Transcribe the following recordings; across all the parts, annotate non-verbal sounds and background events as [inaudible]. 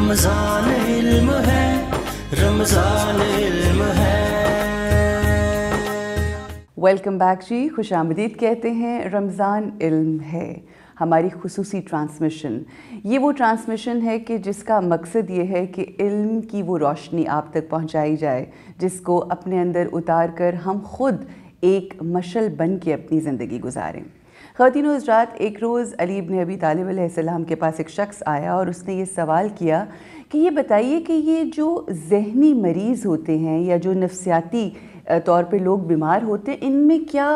रमजान इल्म है रमजान इल्म है वेलकम बैक जी खुश आमदीद कहते हैं रमज़ान इल्म है हमारी खसूस ट्रांसमिशन ये वो ट्रांसमिशन है कि जिसका मकसद ये है कि इल्म की वो रोशनी आप तक पहुंचाई जाए जिसको अपने अंदर उतार कर हम खुद एक मशल बन के अपनी ज़िंदगी गुजारें खातिन उस रात एक रोज़ अलीब ने अभी तालब के पास एक शख्स आया और उसने ये सवाल किया कि ये बताइए कि ये जो जहनी मरीज़ होते हैं या जो नफसियाती तौर पे लोग बीमार होते हैं इनमें क्या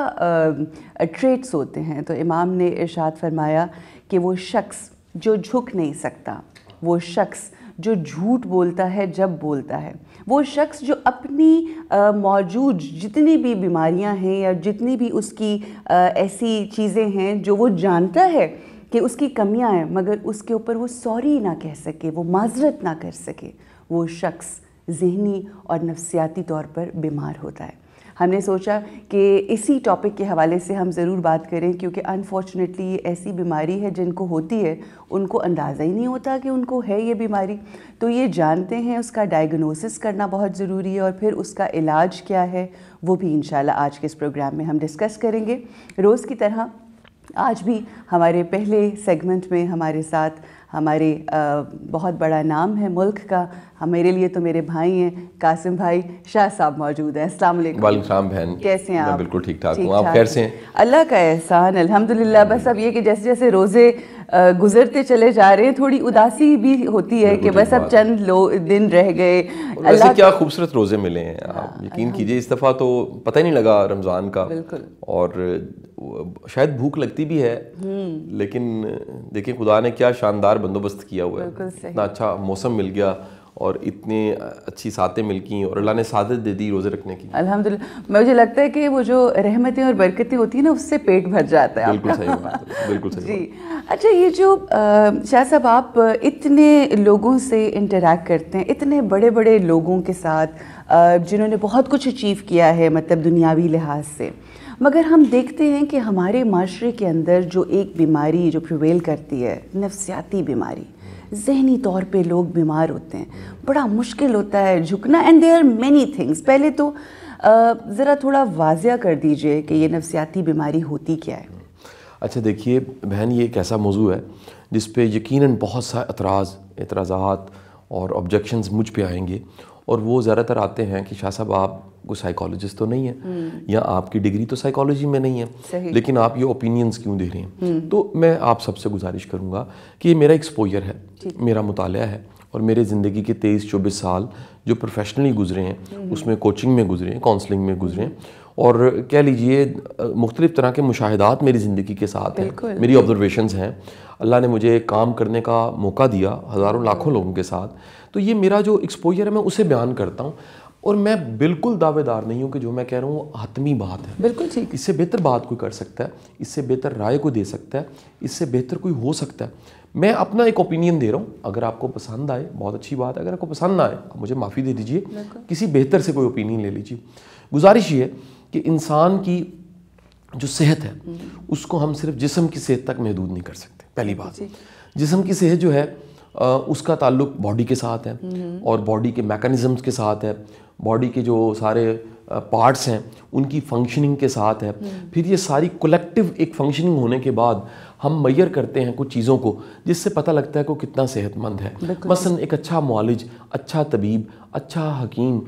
ट्रेट्स होते हैं तो इमाम ने इर्शाद फरमाया कि वो शख्स जो झुक नहीं सकता वो शख्स जो झूठ बोलता है जब बोलता है वो शख्स जो अपनी मौजूद जितनी भी बीमारियां हैं या जितनी भी उसकी आ, ऐसी चीज़ें हैं जो वो जानता है कि उसकी कमियां हैं मगर उसके ऊपर वो सॉरी ना कह सके वो माजरत ना कर सके वो शख्स जहनी और नफसियाती तौर पर बीमार होता है हमने सोचा कि इसी टॉपिक के हवाले से हम ज़रूर बात करें क्योंकि अनफॉर्चुनेटली ये ऐसी बीमारी है जिनको होती है उनको अंदाज़ा ही नहीं होता कि उनको है ये बीमारी तो ये जानते हैं उसका डायग्नोसिस करना बहुत ज़रूरी है और फिर उसका इलाज क्या है वो भी इन आज के इस प्रोग्राम में हम डिस्कस करेंगे रोज़ की तरह आज भी हमारे पहले सेगमेंट में हमारे साथ हमारे बहुत बड़ा नाम है मुल्क का हमारे लिए तो मेरे भाई हैं कासिम भाई शाह साहब मौजूद हैं अस्सलाम वालेकुम बहन कैसे हैं आप बिल्कुल ठीक ठाक हूँ आप कैसे हैं अल्लाह का एहसान अल्हम्दुलिल्लाह बस अब ये कि जैसे जैसे रोज़े गुजरते चले जा रहे हैं थोड़ी उदासी भी होती है कि बस अब चंद लो दिन रह गए अल्लाह क्या तो- खूबसूरत रोज़े मिले हैं आप हाँ, यकीन कीजिए इस दफ़ा तो पता ही नहीं लगा रमज़ान का और शायद भूख लगती भी है हम्म। लेकिन देखिए खुदा ने क्या शानदार बंदोबस्त किया हुआ है इतना अच्छा मौसम मिल गया और इतने अच्छी सातें मिल गई और अल्लाह ने सादत दे दी रोज़े रखने की अल्हम्दुलिल्लाह मुझे लगता है कि वो जो रहमतें और बरकतें होती हैं ना उससे पेट भर जाता है बिल्कुल सही बिल्कुल सही जी अच्छा ये जो शाह साहब आप इतने लोगों से इंटरेक्ट करते हैं इतने बड़े बड़े लोगों के साथ जिन्होंने बहुत कुछ अचीव किया है मतलब दुनियावी लिहाज से मगर हम देखते हैं कि हमारे माशरे के अंदर जो एक बीमारी जो प्रवेल करती है नफसियाती बीमारी जहनी तौर पे लोग बीमार होते हैं बड़ा मुश्किल होता है झुकना and they are many things पहले तो ज़रा थोड़ा वाजिया कर दीजिए कि ये नफसियाती बीमारी होती क्या है अच्छा देखिए बहन ये एक ऐसा मौजू है जिस पे यकीनन बहुत सा एतराज़ एतराज़ात और ऑब्जेक्शंस मुझ पे आएंगे और वो ज़्यादातर आते हैं कि शाह साहब आप कोई साइकोलॉजिस्ट तो नहीं है हम्म। या आपकी डिग्री तो साइकोलॉजी में नहीं है लेकिन आप ये ओपिनियंस क्यों दे रहे हैं हम्म। तो मैं आप सबसे गुजारिश करूँगा कि ये मेरा एक्सपोजर है मेरा मुताल है और मेरे ज़िंदगी के तेईस चौबीस साल जो प्रोफेशनली गुजरे हैं हम्म। उसमें कोचिंग में गुजरे हैं काउंसलिंग में गुजरे हैं और कह लीजिए मुख्तलिफ़ तरह के मुशाहदात मेरी ज़िंदगी के साथ हैं मेरी ऑब्जर्वेशन हैं अल्लाह ने मुझे काम करने का मौका दिया हज़ारों लाखों लोगों के साथ तो ये मेरा जो एक्सपोजर है मैं उसे बयान करता हूँ और मैं बिल्कुल दावेदार नहीं हूँ कि जो मैं कह रहा हूँ वो हतमी बात है बिल्कुल ठीक इससे बेहतर बात कोई कर सकता है इससे बेहतर राय कोई दे सकता है इससे बेहतर कोई हो सकता है मैं अपना एक ओपिनियन दे रहा हूँ अगर आपको पसंद आए बहुत अच्छी बात है अगर आपको पसंद ना आए आप मुझे माफ़ी दे दीजिए किसी बेहतर से कोई ओपिनियन ले लीजिए गुजारिश ये कि इंसान की जो सेहत है हम्म। उसको हम सिर्फ जिसम की सेहत तक महदूद नहीं कर सकते पहली बात जिसम की सेहत जो है उसका ताल्लुक बॉडी के साथ है हम्म। और बॉडी के मैकेनिज़म्स के साथ है बॉडी के जो सारे पार्ट्स हैं उनकी फंक्शनिंग के साथ है हम्म। फिर ये सारी कलेक्टिव एक फंक्शनिंग होने के बाद हम मैयर करते हैं कुछ चीज़ों को जिससे पता लगता है कि कितना सेहतमंद है मसलन एक अच्छा मालिज अच्छा तबीब अच्छा हकीम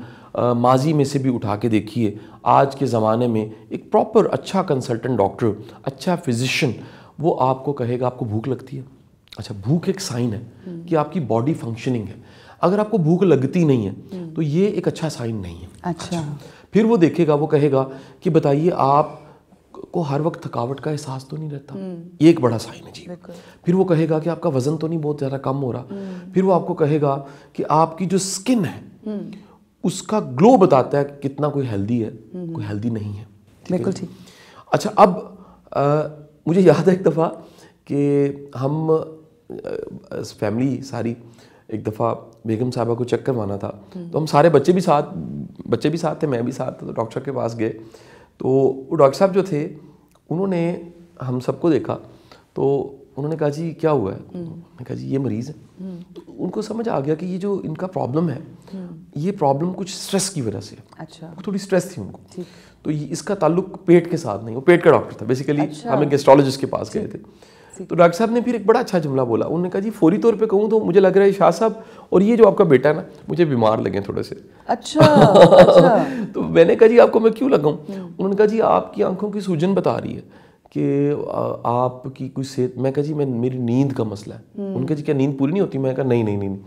माजी में से भी उठा के देखिए आज के ज़माने में एक प्रॉपर अच्छा कंसल्टेंट डॉक्टर अच्छा फिजिशन वो आपको कहेगा आपको भूख लगती है अच्छा भूख एक साइन है कि आपकी बॉडी फंक्शनिंग है अगर आपको भूख लगती नहीं है तो ये एक अच्छा साइन नहीं है अच्छा, अच्छा। फिर वो देखेगा वो कहेगा कि बताइए आप को हर वक्त थकावट का एहसास तो नहीं रहता हम्म। ये एक बड़ा साइन है जी फिर वो कहेगा कि आपका वजन तो नहीं बहुत ज़्यादा कम हो रहा हम्म। फिर वो आपको कहेगा कि आपकी जो स्किन है हम्म। उसका ग्लो बताता है कितना कोई हेल्दी है कोई हेल्दी नहीं है बिल्कुल ठीक अच्छा अब आ, मुझे याद है एक दफ़ा कि हम फैमिली सारी एक दफ़ा बेगम साहबा को चेक करवाना था तो हम सारे बच्चे भी साथ बच्चे भी साथ थे मैं भी साथ था तो डॉक्टर के पास गए तो वो डॉक्टर साहब जो थे उन्होंने हम सबको देखा तो उन्होंने कहा जी क्या हुआ है हम्म। उन्होंने कहा जी ये मरीज़ है हम्म। तो उनको समझ आ गया कि ये जो इनका प्रॉब्लम है हम्म। ये प्रॉब्लम कुछ स्ट्रेस की वजह से है अच्छा थोड़ी स्ट्रेस थी उनको तो इसका ताल्लुक पेट के साथ नहीं वो पेट का डॉक्टर था बेसिकली अच्छा। हम एक गेस्ट्रोलॉजिस्ट के पास गए थे तो डॉक्टर साहब ने फिर एक बड़ा अच्छा जुमला बोला उन्होंने कहा जी फौरी तौर पे कहूँ तो मुझे लग रहा है शाह साहब और ये जो आपका बेटा है ना मुझे बीमार लगे थोड़े से अच्छा, अच्छा। [laughs] तो मैंने कहा जी आपको मैं क्यों लगाऊँ हम्म। उन्होंने कहा जी आपकी आंखों की सूजन बता रही है कि आपकी कोई सेहत मैं कहा जी मैं मेरी नींद का मसला है हम्म। उनका जी क्या नींद पूरी नहीं होती मैं कहा नहीं नहीं नहीं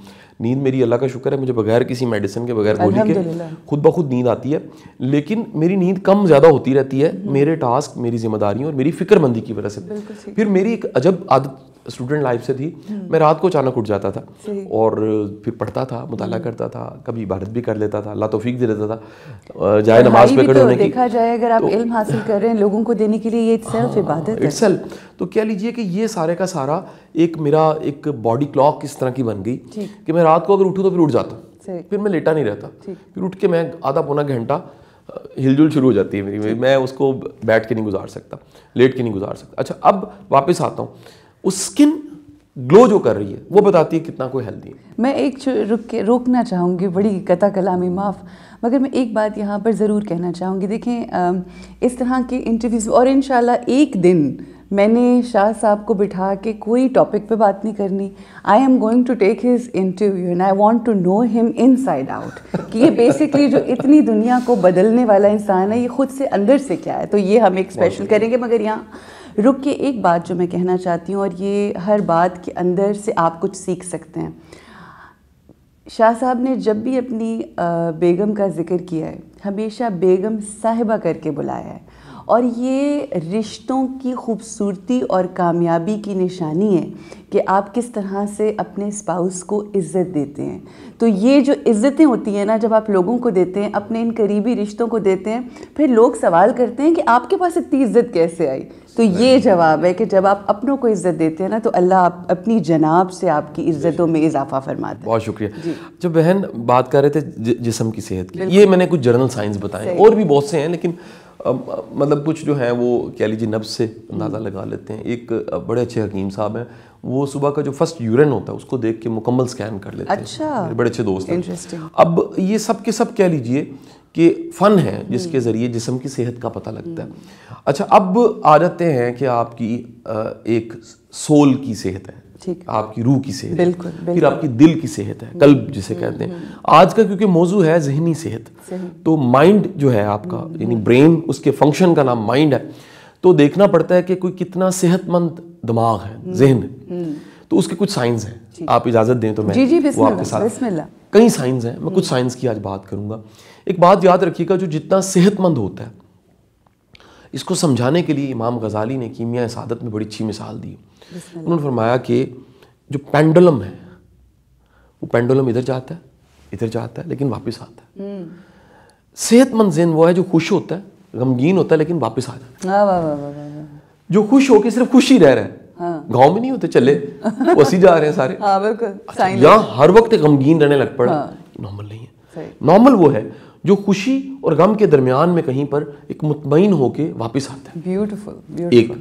नींद मेरी अल्लाह का शुक्र है मुझे बगैर किसी मेडिसिन के बगैर गोली के खुद ब खुद नींद आती है लेकिन मेरी नींद कम ज़्यादा होती रहती है मेरे टास्क मेरी जिम्मेदारियों और मेरी फिक्रमंदी की वजह से फिर मेरी एक अजब आदत स्टूडेंट लाइफ से थी मैं रात को अचानक उठ जाता था और फिर पढ़ता था मुताल हम्म। करता था कभी इबादत भी कर लेता था अल्लाह तोफीक दे देता था जाए नमाज पे खड़े तो होने की देखा जाए अगर आप तो इल्म हासिल कर रहे हैं लोगों को देने के लिए ये सेल्फ हाँ, इबादत है सेल्फ तो क्या लीजिए कि ये सारे का सारा एक मेरा एक बॉडी क्लॉक किस तरह की बन गई कि मैं रात को अगर उठूँ तो फिर उठ जाता फिर मैं लेटा नहीं रहता फिर उठ के मैं आधा पौना घंटा हिलजुल शुरू हो जाती है मेरी मैं उसको बैठ के नहीं गुजार सकता लेट के नहीं गुजार सकता अच्छा अब वापस आता हूँ उस स्किन ग्लो जो कर रही है वो बताती है कितना कोई हेल्दी है मैं एक रुक के रोकना चाहूँगी बड़ी कथा कलामी माफ़ मगर मैं एक बात यहाँ पर ज़रूर कहना चाहूँगी देखें इस तरह के इंटरव्यूज़ और इन एक दिन मैंने शाह साहब को बिठा के कोई टॉपिक पे बात नहीं करनी I am going to take his interview and I want to know him inside out कि ये बेसिकली जो इतनी दुनिया को बदलने वाला इंसान है ये खुद से अंदर से क्या है तो ये हम एक स्पेशल करेंगे मगर यहाँ रुक के एक बात जो मैं कहना चाहती हूँ और ये हर बात के अंदर से आप कुछ सीख सकते हैं शाह साहब ने जब भी अपनी बेगम का जिक्र किया है हमेशा बेगम साहिबा करके बुलाया है और ये रिश्तों की खूबसूरती और कामयाबी की निशानी है कि आप किस तरह से अपने स्पाउस को इज़्ज़त देते हैं तो ये जो इज़्ज़तें होती हैं ना जब आप लोगों को देते हैं अपने इन करीबी रिश्तों को देते हैं फिर लोग सवाल करते हैं कि आपके पास इतनी इज़्ज़त कैसे आई तो ये जवाब है कि जब आप अपनों को इज्जत देते हैं ना तो अल्लाह आप अपनी जनाब से आपकी इज्जतों में इजाफा फरमाते हैं बहुत शुक्रिया जो अच्छा, बहन बात कर रहे थे जिसम की सेहत की ये मैंने कुछ जर्नल साइंस बताए और भी बहुत से हैं लेकिन मतलब कुछ जो हैं वो कह लीजिए नब्स से अंदाज़ा हम्म। लगा लेते हैं एक बड़े अच्छे हकीम साहब हैं वो सुबह का जो फर्स्ट यूरिन होता है उसको देख के मुकम्मल स्कैन कर लेते अच्छा, हैं बड़े अच्छे दोस्त हैं अब ये सब के सब कह लीजिए कि फ़न है जिसके हम्म। ज़रिए जिसम की सेहत का पता लगता है अच्छा अब आ जाते हैं कि आपकी एक सोल की सेहत है ठीक आपकी रूह की सेहत बिल्कुल, बिल्कुल फिर आपकी दिल की सेहत है कल्ब हम्म, जिसे हम्म, कहते हैं आज का क्योंकि मौजू है जहनी सेहत तो माइंड जो है आपका यानी ब्रेन उसके फंक्शन का नाम माइंड है तो देखना पड़ता है कि कोई कितना सेहतमंद दिमाग है जहन तो उसके कुछ साइंस हैं आप इजाज़त दें तो मैं जी जी वो आपके साथ कई साइंस हैं मैं कुछ साइंस हम्म। की आज बात करूंगा एक बात याद रखिएगा जो जितना सेहतमंद होता है इसको समझाने के लिए इमाम गजाली ने कीमिया सादत में बड़ी अच्छी मिसाल दी उन्होंने फरमाया कि जो पेंडुलम है वो पेंडुलम इधर जाता है इधर जाता है लेकिन वापस आता है हम्म। सेहतमंद जेन वो है जो खुश होता है गमगीन होता है लेकिन वापस आ जाता है जो खुश होकर सिर्फ खुशी रह रहा है गांव में नहीं होते चले वसी जा रहे हैं सारे हाँ, अच्छा, यहाँ हर वक्त गमगीन रहने लग पड़ा हाँ। नॉर्मल नहीं है नॉर्मल वो है जो खुशी और गम के दरमियान में कहीं पर एक मुतमिन होके वापस आता है ब्यूटीफुल एक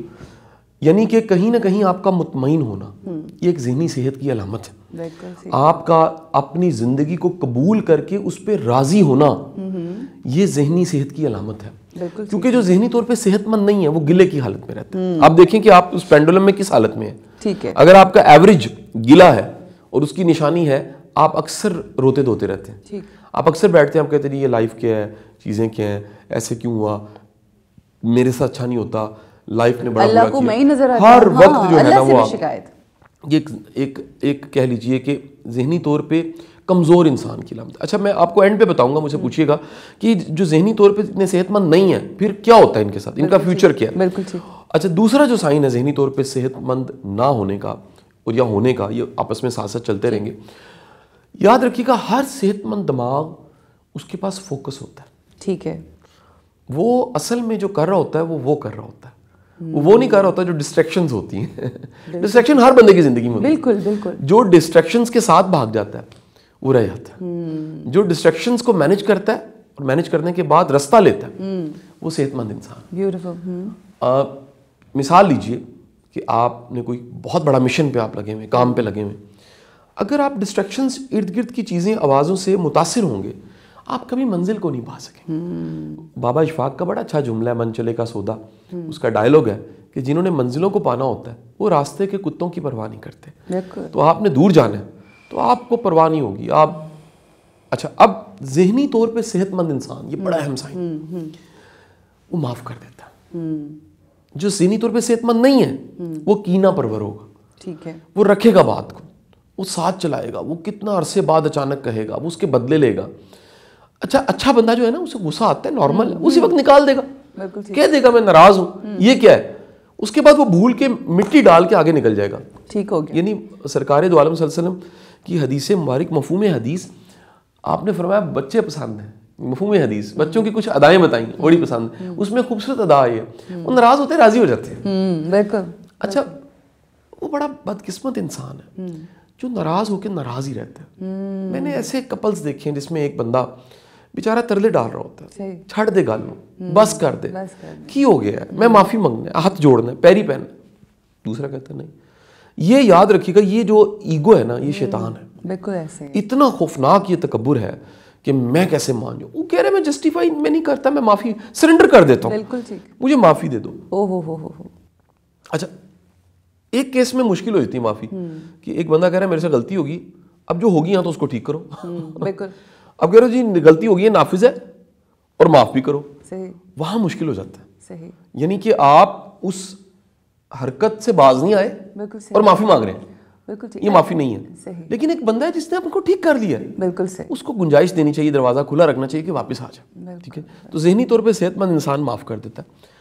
यानी कि कहीं ना कहीं आपका मुतमिन होना हम्म। ये एक जहनी सेहत की अलामत है आपका अपनी ज़िंदगी को कबूल करके उस पर राज़ी होना हम्म। ये जहनी सेहत की अलामत है क्योंकि जो जहनी तौर पे सेहतमंद नहीं है वो गिले की हालत में रहता है हम्म। आप देखें कि आप उस पेंडुलम में किस हालत में है ठीक है अगर आपका एवरेज गिला है और उसकी निशानी है आप अक्सर रोते धोते रहते हैं आप अक्सर बैठते हैं आप कहते हैं ये लाइफ क्या है चीज़ें क्या हैं ऐसे क्यों हुआ मेरे साथ अच्छा नहीं होता लाइफ ने बड़ा अल्लाह को मैं ही नजर आता हर वक्त जो हाँ, है ना वो शिकायत ये एक एक कह लीजिए कि जहनी तौर पे कमज़ोर इंसान की लामत अच्छा मैं आपको एंड पे बताऊंगा मुझे पूछिएगा कि जो जहनी तौर पे इतने सेहतमंद नहीं है फिर क्या होता है इनके साथ इनका फ्यूचर क्या है बिल्कुल अच्छा दूसरा जो साइन है जहनी तौर पे सेहतमंद ना होने का और या होने का ये आपस में साथ साथ चलते रहेंगे याद रखिएगा हर सेहतमंद दिमाग उसके पास फोकस होता है ठीक है वो असल में जो कर रहा होता है वो वो कर रहा होता है वो नहीं कर रहा होता जो डिस्ट्रेक्शन होती हैं डिस्ट्रेक्शन हर बंदे की जिंदगी में बिल्कुल बिल्कुल जो डिस्ट्रेक्शन के साथ भाग जाता है वो रह जाता है जो डिस्ट्रेक्शन को मैनेज करता है और मैनेज करने के बाद रास्ता लेता है वो सेहतमंद इंसान hmm. मिसाल लीजिए कि आपने कोई बहुत बड़ा मिशन पे आप लगे हुए काम पे लगे हुए अगर आप डिस्ट्रेक्शन इर्द गिर्द की चीज़ें आवाज़ों से मुतासर होंगे आप कभी मंजिल को नहीं पा सके hmm. बाबा इशफाक का बड़ा अच्छा जुमला है मन चले का सौदा उसका डायलॉग है कि जिन्होंने मंजिलों को पाना होता है वो रास्ते के कुत्तों की परवाह नहीं करते तो आपने दूर जाना है तो आपको परवाह नहीं होगी आप अच्छा अब जहनी तौर पे सेहतमंद इंसान ये बड़ा अहम साइन हम्म, हम्म, हम्म। वो माफ़ कर देता जो जहनी तौर पे सेहतमंद नहीं है वो कीना परवर होगा ठीक है वो रखेगा बात को वो साथ चलाएगा वो कितना अरसे बाद अचानक कहेगा वो उसके बदले लेगा अच्छा अच्छा बंदा जो है ना उसे गुस्सा आता है नॉर्मल उसी वक्त निकाल देगा कह देगा मैं नाराज हूँ ये क्या है उसके बाद वो भूल के मिट्टी डाल के आगे निकल जाएगा ठीक हो गया यानी सरकार दो आलम वसल्लम कि हदीस मुबारक मफहम हदीस आपने फरमाया बच्चे पसंद हैं मफहम हदीस बच्चों की कुछ अदाएं बताई बड़ी पसंद है हम्म। उसमें खूबसूरत अदा आई है हम्म। वो नाराज होते राजी हो जाते हैं हम्म, बिल्कुल अच्छा वो बड़ा बदकिस्मत इंसान है जो नाराज होकर नाराज ही रहता है मैंने ऐसे कपल्स देखे हैं जिसमें एक बंदा बेचारा तरले डाल रहा होता है छड़ दे गाल बस कर दे की हो गया है मैं माफी मांगना है हाथ जोड़ना है पैरी पहनना दूसरा कहता नहीं ये याद रखिएगा ये जो ईगो है ना ये हम्म, शैतान है बिल्कुल ऐसे इतना खौफनाक ये तकबर है कि मैं कैसे मान जाऊँ वो कह रहे मैं जस्टिफाई मैं नहीं करता मैं माफ़ी सरेंडर कर देता हूँ बिल्कुल ठीक मुझे माफ़ी दे दो ओहो हो हो हो अच्छा एक केस में मुश्किल हो जाती माफ़ी हम्म। कि एक बंदा कह रहा है मेरे से गलती होगी अब जो होगी यहाँ तो उसको ठीक करो हम्म, बिल्कुल [laughs] अब कह रहे हो जी गलती होगी नाफिज है और माफ़ भी करो सही वहां मुश्किल हो जाता है सही यानी कि आप उस हरकत से बाज नहीं आए और माफी मांग रहे हैं बिल्कुल ये माफी नहीं है लेकिन एक बंदा है जिसने आपको ठीक कर लिया है बिल्कुल सही उसको गुंजाइश देनी चाहिए दरवाज़ा खुला रखना चाहिए कि वापस आ जाए ठीक है तो जहनी तौर पर सेहतमंद इंसान माफ़ कर देता है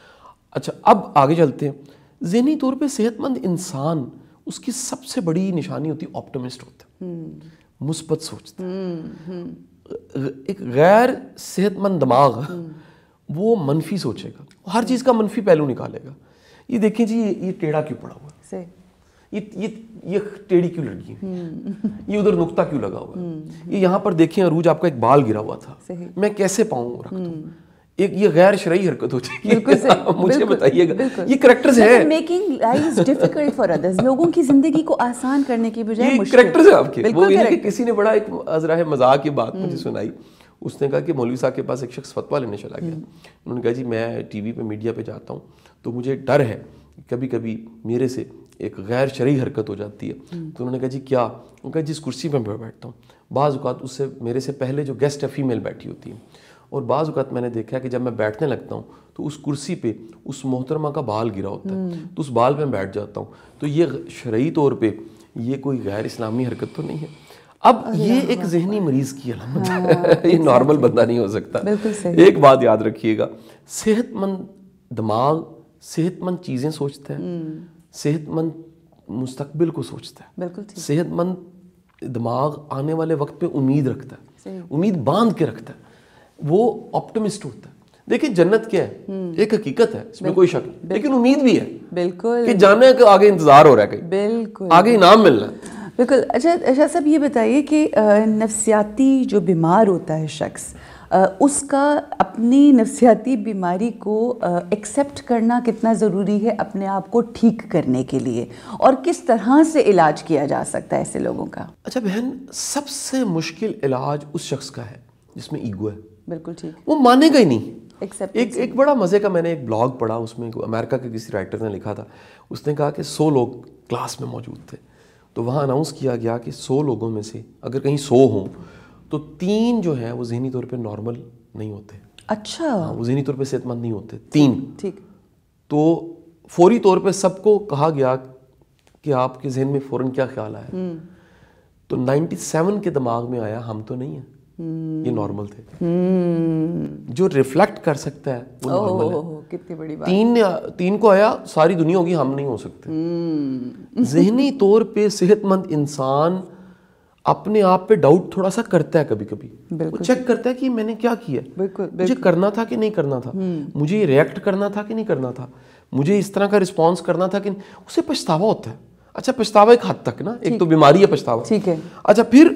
अच्छा अब आगे चलते हैं जहनी तौर पर सेहतमंद इंसान उसकी सबसे बड़ी निशानी होती है ऑप्टोमिस्ट होता है हम्म। मुस्बत सोचता हम्म, हम्म। एक गैर सेहतमंद दिमाग वो मनफी सोचेगा हर चीज़ का मनफी पहलू निकालेगा ये देखिए जी ये, टेढ़ा क्यों पड़ा हुआ है ये ये ये टेढ़ी क्यों लड़की है हम्म। ये उधर नुकता क्यों लगा हुआ हम्म। ये यहाँ पर देखें अरूज आपका एक बाल गिरा हुआ था मैं कैसे पाऊँ रख हम्म। एक ये गैर शरई हरकत हो जाएगी मुझे बताइएगा ये करेक्टर्स है making life difficult for others लोगों की जिंदगी को आसान करने के बजाय ये करेक्टर्स है आपके वो ये कि किसी ने बड़ा एक अजरा है मजाक की बात मुझे सुनाई उसने कहा कि मौलवी साहब के पास एक शख्स फतवा लेने चला गया हम्म। उन्होंने कहा जी मैं टीवी पे मीडिया पे जाता हूँ तो मुझे डर है कभी कभी मेरे से एक गैर शरी हरकत हो जाती है हम्म। तो उन्होंने कहा जी क्या उन्होंने कहा जिस कुर्सी पर मैं बैठता हूँ बाज़ात उससे मेरे से पहले जो गेस्ट है फीमेल बैठी होती है और बाज़ात मैंने देखा कि जब मैं बैठने लगता हूँ तो उस कुर्सी पे उस मोहतरमा का बाल गिरा होता है हम्म। तो उस बाल पे बैठ जाता हूँ तो ये शर्य तौर पर ये कोई गैर इस्लामी हरकत तो नहीं है अब ये एक जहनी मरीज की अलामत है हाँ, [laughs] ये नॉर्मल बंदा नहीं हो सकता एक बात याद रखिएगा सेहतमंद दिमाग सेहतमंद चीज़ें सोचता है हम्म। सेहतमंद मुस्तकबिल को सोचता है बिल्कुल सेहतमंद दिमाग आने वाले वक्त पे उम्मीद रखता है उम्मीद बांध के रखता है वो ऑप्टिमिस्ट होता है देखिए जन्नत क्या है हम्म। एक हकीकत है इसमें कोई शक नहीं लेकिन उम्मीद भी है बिल्कुल कि जाने का आगे इंतजार हो रहा है कहीं बिल्कुल आगे इनाम मिलना है बिल्कुल अच्छा अच्छा साहब ये बताइए कि नफसियाती जो बीमार होता है शख्स उसका अपनी नफसियाती बीमारी को एक्सेप्ट करना कितना ज़रूरी है अपने आप को ठीक करने के लिए और किस तरह से इलाज किया जा सकता है ऐसे लोगों का अच्छा बहन सबसे मुश्किल इलाज उस शख्स का है जिसमें ईगो है बिल्कुल ठीक वो मानेगा ही नहीं एक्सेप्ट एक एक बड़ा मज़े का मैंने एक ब्लॉग पढ़ा उसमें अमेरिका के किसी राइटर ने लिखा था उसने कहा कि सौ लोग क्लास में मौजूद थे तो वहाँ अनाउंस किया गया कि सौ लोगों में से अगर कहीं सौ हों तो तीन जो हैं वो जहनी तौर पर नॉर्मल नहीं होते अच्छा हाँ वो जहनी तौर पर सेहतमंद नहीं होते तीन ठीक तो फौरी तौर पे सबको कहा गया कि आपके जहन में फ़ौरन क्या ख्याल आया हम्म। तो 97 के दिमाग में आया हम तो नहीं हैं hmm. ये नॉर्मल थे hmm. जो रिफ्लेक्ट कर सकता है वो oh, नॉर्मल oh, कितनी बड़ी बात तीन तीन को आया सारी दुनिया होगी हम नहीं हो सकते hmm. [laughs] जहनी तौर पे सेहतमंद इंसान अपने आप पे डाउट थोड़ा सा करता है कभी कभी वो चेक करता है कि मैंने क्या किया बिल्कुल, मुझे करना था कि नहीं करना था hmm. मुझे रिएक्ट करना था कि नहीं करना था मुझे इस तरह का रिस्पॉन्स करना था कि उसे पछतावा होता है अच्छा पछतावा एक हद तक ना एक तो बीमारी है पछतावा ठीक है अच्छा फिर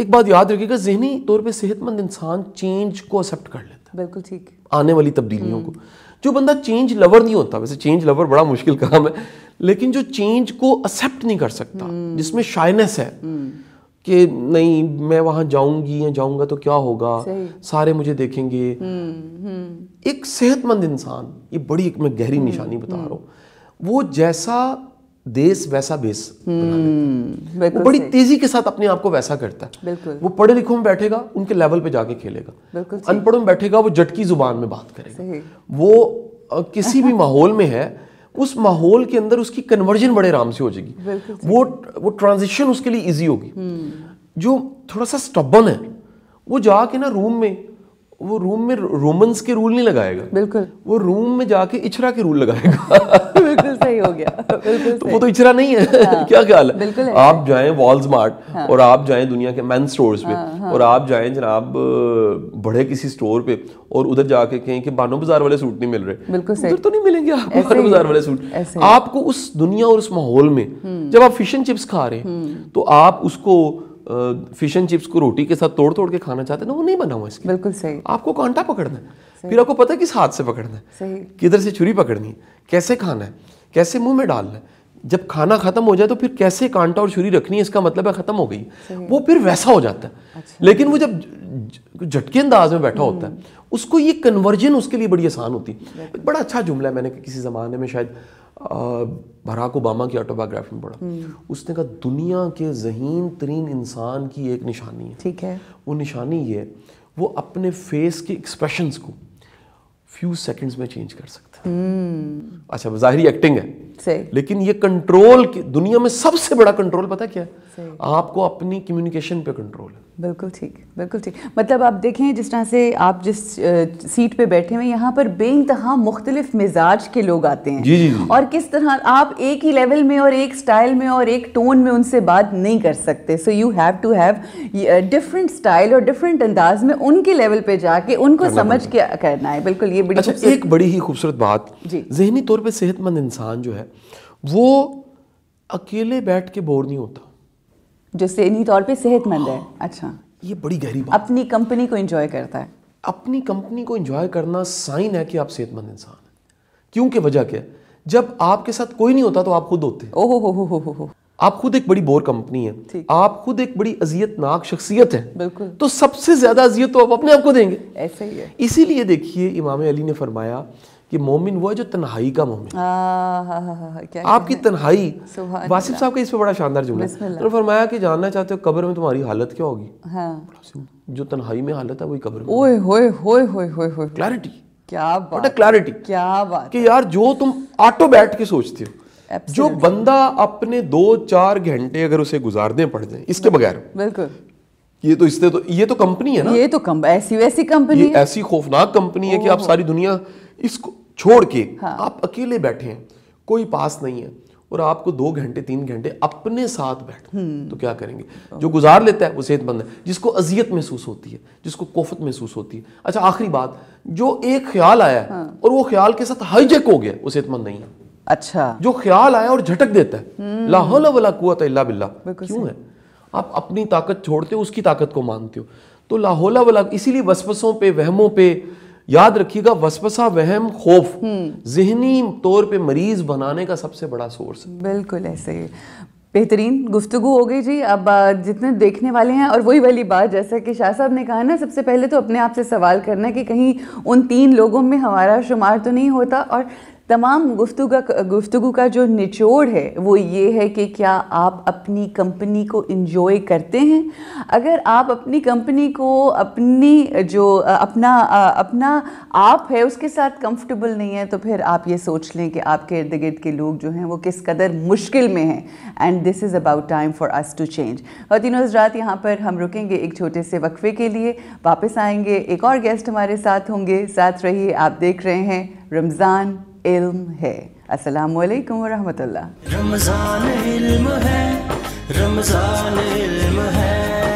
एक बात याद रखिएगा जहनी तौर पे सेहतमंद इंसान चेंज को एक्सेप्ट कर लेता है बिल्कुल ठीक आने वाली तब्दीलियों को हम्म। जो बंदा चेंज लवर नहीं होता वैसे चेंज लवर बड़ा मुश्किल काम है लेकिन जो चेंज को एक्सेप्ट नहीं कर सकता हम्म। जिसमें शाइनेस है हम्म। कि नहीं मैं वहां जाऊंगी या जाऊंगा तो क्या होगा सारे मुझे देखेंगे एक सेहतमंद इंसान ये बड़ी एक मैं गहरी निशानी बता रहा हूँ वो जैसा देश वैसा बेस हम्म, वो बड़ी तेजी के साथ अपने आप को वैसा करता है वो पढ़े लिखों में बैठेगा उनके लेवल पे जाके खेलेगा अनपढ़ों में बैठेगा वो जटकी जुबान में बात करेगा वो किसी भी माहौल में है उस माहौल के अंदर उसकी कन्वर्जन बड़े आराम से हो जाएगी वो वो ट्रांजिशन उसके लिए ईजी होगी हम्म। जो थोड़ा सा स्टबन है वो जाके ना रूम में वो रूम में रोमन्स के रूल नहीं लगाएगा बिल्कुल वो रूम में जाके इचरा के रूल लगाएगा [laughs] तो वो तो इचरा नहीं है हाँ, [laughs] क्या ख्याल है? आप जाए वॉल्स मार्ट हाँ, और आप जाए दुनिया के मैन स्टोर्स पे हाँ, हाँ, और आप जाए जनाब बड़े किसी स्टोर पे और उधर जाके कहें कि बानो बाजार वाले सूट नहीं मिल रहे बिल्कुल उधर तो नहीं मिलेंगे आप बानो बाजार वाले सूट आपको उस दुनिया और उस माहौल में हम्म। जब आप फिश एंड चिप्स खा रहे हैं हम्म। तो आप उसको फिश एंड चिप्स को रोटी के साथ तोड़ तोड़ के खाना चाहते हैं ना तो वो नहीं बना हुआ इसके बिल्कुल सही आपको कांटा पकड़ना है फिर आपको पता है किस हाथ से पकड़ना है किधर से छुरी पकड़नी है कैसे खाना है कैसे मुंह में डालना है जब खाना खत्म हो जाए तो फिर कैसे कांटा और छुरी रखनी है इसका मतलब है खत्म हो गई वो फिर वैसा हो जाता है अच्छा। लेकिन वो जब झटके अंदाज में बैठा होता है उसको ये कन्वर्जन उसके लिए बड़ी आसान होती है बड़ा अच्छा जुमला है मैंने किसी ज़माने में शायद बराक ओबामा की ऑटोबायोग्राफी में पढ़ा हम्म। उसने कहा दुनिया के जहीन तरीन इंसान की एक निशानी है ठीक है वो निशानी ये वो अपने फेस के एक्सप्रेशंस को फ्यू सेकंड्स में चेंज कर सकते हैं hmm. अच्छा जाहिर एक्टिंग है लेकिन ये कंट्रोल दुनिया में सबसे बड़ा कंट्रोल पता क्या आपको अपनी कम्युनिकेशन पे कंट्रोल है बिल्कुल ठीक बिल्कुल ठीक मतलब आप देखें जिस तरह से आप जिस सीट पे बैठे हुए यहाँ पर बेानतहा मुख्तलिफ मिजाज के लोग आते हैं जी, जी, जी। और किस तरह आप एक ही लेवल में और एक स्टाइल में और एक टोन में उनसे बात नहीं कर सकते so you have to have different style और डिफरेंट अंदाज में उनके लेवल पे जाके उनको समझ के करना है बिल्कुल ये बड़ी अच्छा, एक बड़ी ही खूबसूरत बात जी जहनी तौर पर सेहतमंद इंसान जो है वो अकेले बैठ के बोर नहीं होता जो सैनी तौर पे सेहतमंद है हाँ। अच्छा ये बड़ी गहरी बात अपनी कंपनी को एंजॉय करता है अपनी कंपनी को एंजॉय करना साइन है कि आप सेहतमंद इंसान हैं क्योंकि वजह क्या है जब आपके साथ कोई नहीं होता तो आप खुद होते हैं हो हो हो हो हो आप खुद एक बड़ी बोर कंपनी है आप खुद एक बड़ी अजियतनाक शख्सियत है बिल्कुल तो सबसे ज्यादा अजियत तो आप अपने आप को देंगे ऐसे ही है इसीलिए देखिए इमाम अली ने फरमाया कि मोमिन वो है जो तन्हाई का मोमिन आपकी तन्हाई वासिफ साहब का इस पे बड़ा शानदार जुमला है फरमाया कि जानना चाहते हो कब्र में तुम्हारी हालत क्या होगी हाँ। जो तन्हाई में हालत है वही कब्र में ओए होए होए होए होए होए क्लैरिटी क्या बात क्लैरिटी क्या बात कि यार जो तुम ऑटो बैठ के सोचते हो Absolutely. जो बंदा अपने दो चार घंटे अगर उसे गुजारने पड़ जाए इसके बगैर बिल्कुल ये तो इससे तो ये तो कंपनी है ना ये तो कम ऐसी वैसी कंपनी ऐसी खौफनाक कंपनी है कि आप सारी दुनिया इसको छोड़ के हाँ। आप अकेले बैठे हैं कोई पास नहीं है और आपको दो घंटे तीन घंटे अपने साथ बैठ हम्म। तो क्या करेंगे जो गुजार लेता है वो सेहतमंद है जिसको अजियत महसूस होती है जिसको कोफत महसूस होती है अच्छा आखिरी बात जो एक ख्याल आया हाँ। और वो ख्याल के साथ हाईजेक हो गया वो सेहतमंद नहीं है अच्छा जो ख्याल आया और झटक देता है हम्म। लाहौला वाला कुत अल्ला बिल्ला क्यों है आप अपनी ताकत छोड़ते हो उसकी ताकत को मानते हो तो लाहौला वाला इसीलिए वसवसों पे वहमों पे याद रखिएगा वसपसा वहम खौफ हम्म। जहनी तौर पे मरीज बनाने का सबसे बड़ा सोर्स बिल्कुल ऐसे ही बेहतरीन गुफ्तगु हो गई जी अब जितने देखने वाले हैं और वही वाली बात जैसा कि शाह साहब ने कहा ना सबसे पहले तो अपने आप से सवाल करना कि कहीं उन तीन लोगों में हमारा शुमार तो नहीं होता और तमाम गुफ्तु गुफ्तु का जो निचोड़ है वो ये है कि क्या आप अपनी कंपनी को इन्जॉय करते हैं अगर आप अपनी कंपनी को अपनी जो अपना अपना आप है उसके साथ कंफर्टेबल नहीं है तो फिर आप ये सोच लें कि आपके इर्द गिर्द के लोग जो हैं वो किस कदर मुश्किल में हैं and this is about time for us to change और तीनों हजरात यहाँ पर हम रुकेंगे एक छोटे से वक्फे के लिए वापस आएंगे एक और गेस्ट हमारे साथ होंगे साथ रहिए आप देख रहे हैं रमज़ान इल्म है अस्सलाम वालेकुम व रहमतुल्लाह रमजान इल्म है रमजान इल्म है